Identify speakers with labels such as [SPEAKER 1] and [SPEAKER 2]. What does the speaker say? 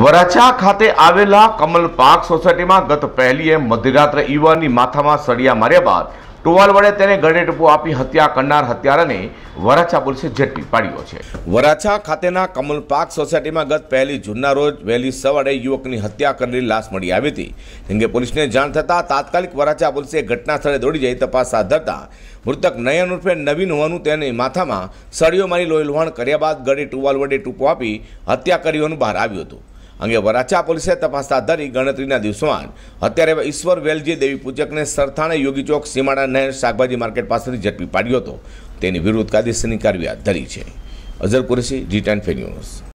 [SPEAKER 1] વરાછા ખાતે આવેલા કમલ પાર્ક સોસાયટીમાં ગત પહેલીએ મધ્યરાત્રે યુવાનની માથામાં સળિયા માર્યા બાદ ટુવાલ વડે તેને ગળે ટૂપો આપી હત્યા કરનાર હત્યારાને વરાછા પોલીસે ઝડપી પાડ્યો છે વરાછા ખાતેના કમલ પાર્ક સોસાયટીમાં ગત પહેલી જૂનના રોજ વહેલી સવારે યુવકની હત્યા કરેલી લાશ મળી આવી હતી અંગે પોલીસને જાણ થતાં તાત્કાલિક વરાછા પોલીસે ઘટના સ્થળે દોડી જઈ તપાસ હાથ ધરતા મૃતક નયન ઉર્ફે નવીન હોવાનું તેની માથામાં સળીઓ મારી લોહી લોહાણ કર્યા બાદ ગળે ટુવાલ વડે ટૂંકો આપી હત્યા કરી હોવાનું બહાર આવ્યું હતું અંગે વરાછા પોલીસે તપાસ હાથ ધરી ગણતરીના દિવસોમાં અત્યારે ઈશ્વર વેલજી દેવી પૂજકને સરથાણે યોગી ચોક સીમાડા નહેર શાકભાજી માર્કેટ પાસેથી ઝડપી પાડ્યો હતો તેની વિરુદ્ધ કાયદેસરની કાર્યવાહી હાથ ધરી છે Azhar Qureshi G ten news